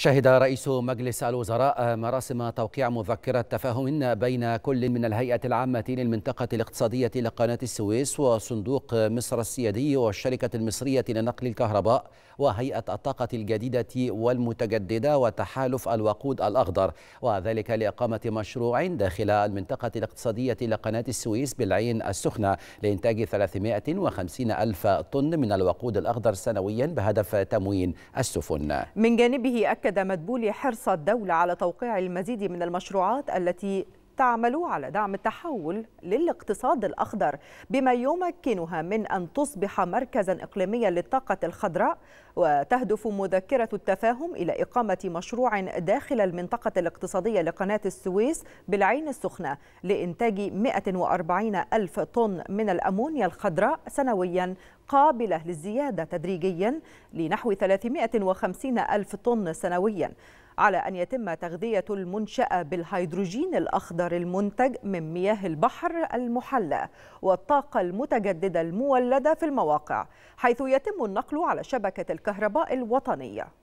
شهد رئيس مجلس الوزراء مراسم توقيع مذكرة تفاهم بين كل من الهيئة العامة للمنطقة الاقتصادية لقناة السويس وصندوق مصر السيادي والشركة المصرية لنقل الكهرباء وهيئة الطاقة الجديدة والمتجددة وتحالف الوقود الأخضر وذلك لإقامة مشروع داخل المنطقة الاقتصادية لقناة السويس بالعين السخنة لإنتاج 350 ألف طن من الوقود الأخضر سنويا بهدف تموين السفن من جانبه أكد أكد مدبولي حرص الدولة على توقيع المزيد من المشروعات التي تعمل على دعم التحول للاقتصاد الأخضر بما يمكنها من أن تصبح مركزا إقليميا للطاقة الخضراء وتهدف مذكرة التفاهم إلى إقامة مشروع داخل المنطقة الاقتصادية لقناة السويس بالعين السخنة لإنتاج 140 ألف طن من الأمونيا الخضراء سنويا قابلة للزيادة تدريجيا لنحو 350 ألف طن سنويا على أن يتم تغذية المنشأة بالهيدروجين الأخضر المنتج من مياه البحر المحلى والطاقة المتجددة المولدة في المواقع حيث يتم النقل على شبكة الكهرباء الوطنية